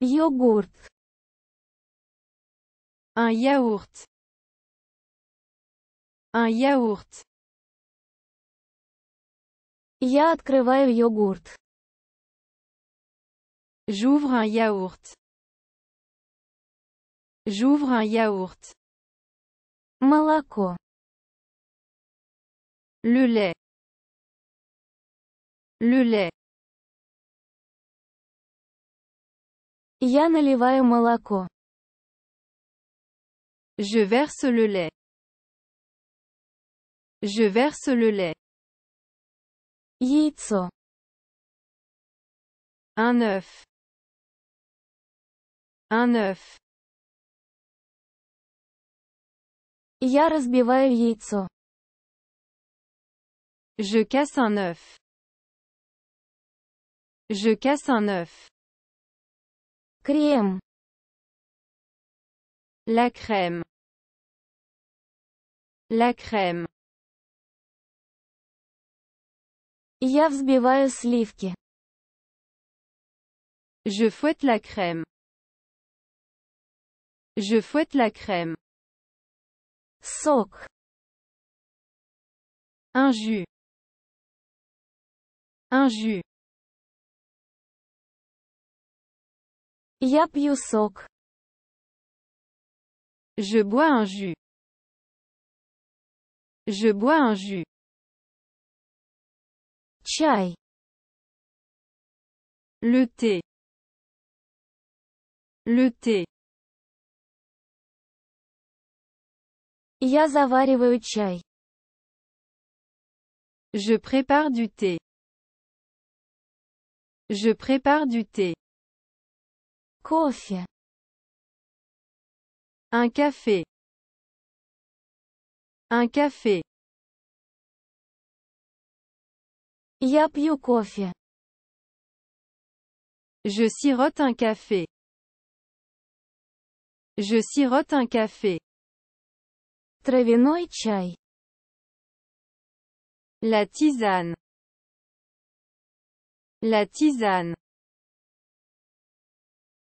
Yogourt. Un yaourt. Un yaourt. Я открываю йогурт. J'ouvre un yaourt. J'ouvre un yaourt. Молоко. Le lait. Le lait. Я наливаю молоко. Je verse le lait. Je verse le lait. Яйцо. Un œuf. Un œuf. Я разбиваю яйцо. Je casse un œuf. Je casse un œuf. Crème. La crème. La crème. Я Je fouette la crème. Je fouette la crème. Soc. Un jus. Un jus. Я пью Je bois un jus. Je bois un jus. Чай. Le thé. Le thé. Я завариваю чай. Je prépare du thé. Je prépare du thé. Un café. Un café. Я пью Je sirote un café. Je sirote un café. Травяной chai. La tisane. La tisane.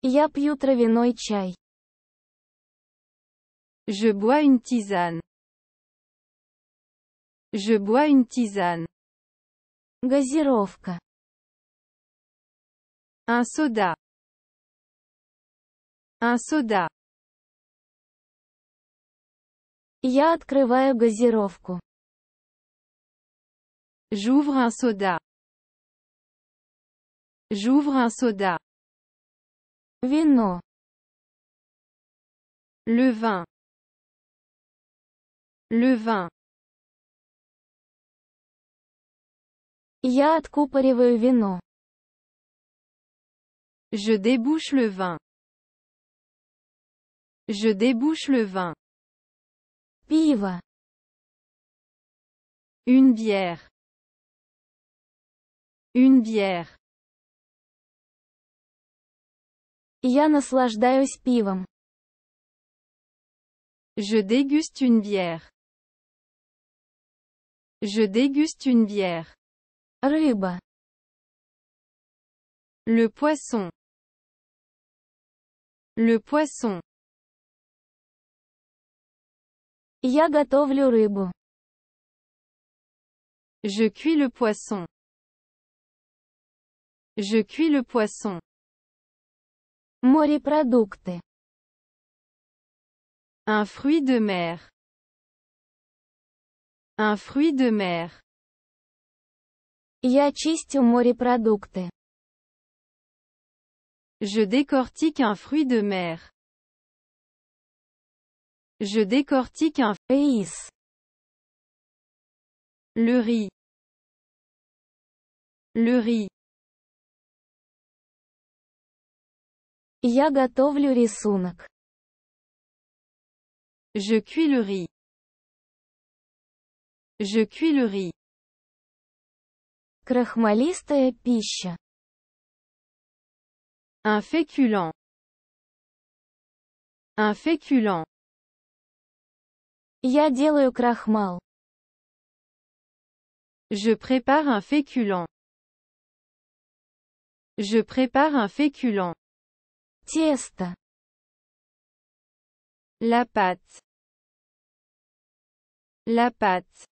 Я пью травяной чай. Je bois une tisane. Je bois une tisane. Газировка. Un soda. Un soda. Я открываю газировку. J'ouvre un soda. J'ouvre un soda. Le vin. Le vin. Я вино. Je débouche le vin. Je débouche le vin. Viva. Une bière. Une bière. Я наслаждаюсь пивом. Je déguste une bière. Je déguste une bière. Рыба. Le poisson. Le poisson. Я готовлю рыбу. Je cuis le poisson. Je cuis le poisson. Un fruit de mer. Un fruit de mer. Я чистю Je décortique un fruit de mer. Je décortique un pays. Le riz. Le riz. Я готовлю рисунок. Je cuis le riz. Je cuis le riz. Крахмалистая пища. Un féculent. Un féculent. Я делаю крахмал. Je prépare un féculent. Je prépare un féculent. Тесто. La pâte. La pâte.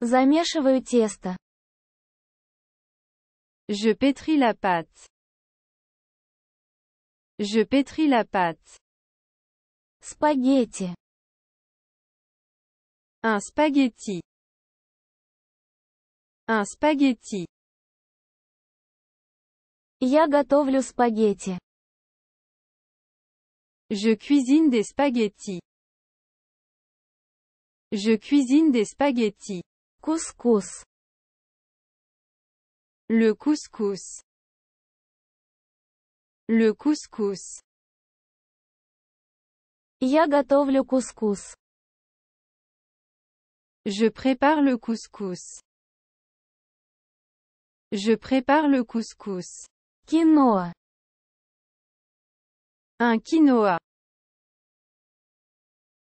Замешиваю тесто. Je pétris la pâte. Je pétris la pâte. Spaghetti. Un spaghetti. Un spaghetti. Я готовлю спагетти. Je cuisine des spaghettis. Je cuisine des spaghettis. Couscous. Le couscous. Le couscous. Я готовлю couscous. Je prépare le couscous. Je prépare le couscous. Quinoa. Un quinoa.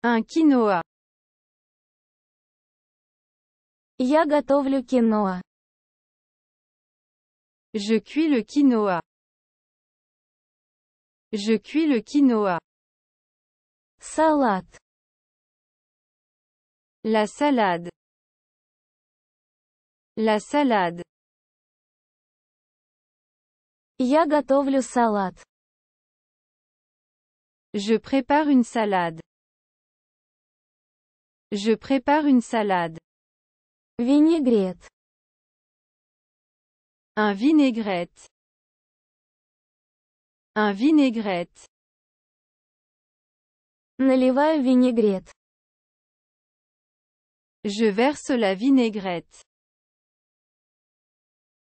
Un quinoa. yagatov le quinoa. Je cuis le quinoa. Je cuis le quinoa. Salade. La salade. La salade. Я готовлю салат. Je prépare une salade. Je prépare une salade. Vinaigrette. Un vinaigrette. Un vinaigrette. Наливаю vinaigrette. Je verse la vinaigrette.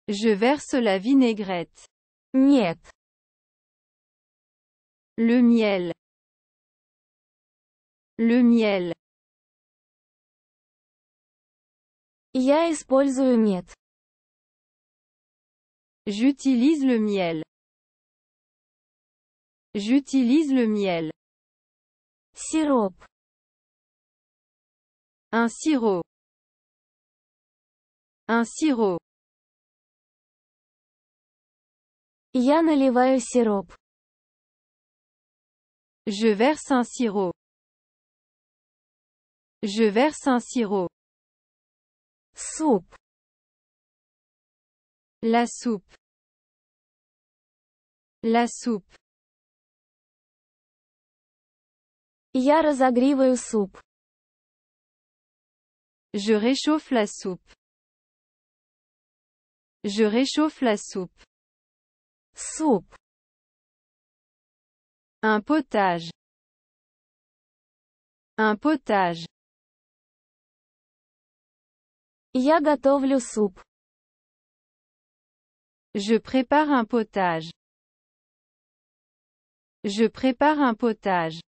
Je verse la vinaigrette. Le miel. Le miel. J'utilise le miel. J'utilise le miel. Sirop. Un sirop. Un sirop. Я наливаю сироп. Je verse un sirop. Je verse un sirop. Soupe. La soupe. La soupe. Я разогреваю суп. Je réchauffe la soupe. Je réchauffe la soupe soupe un potage un potage я готовлю soupe je prépare un potage je prépare un potage